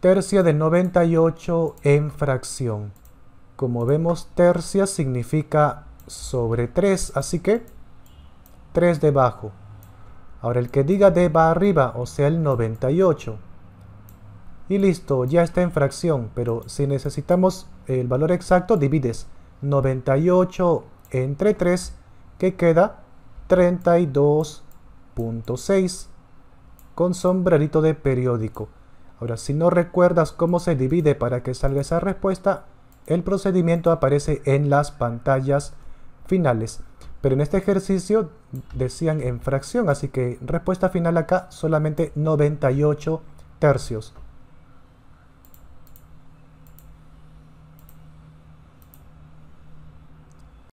tercia de 98 en fracción. Como vemos, tercia significa sobre 3, así que 3 debajo. Ahora el que diga de va arriba, o sea el 98. Y listo, ya está en fracción, pero si necesitamos el valor exacto, divides 98 entre 3, que queda 32.6 con sombrerito de periódico. Ahora, si no recuerdas cómo se divide para que salga esa respuesta, el procedimiento aparece en las pantallas finales. Pero en este ejercicio decían en fracción, así que respuesta final acá solamente 98 tercios.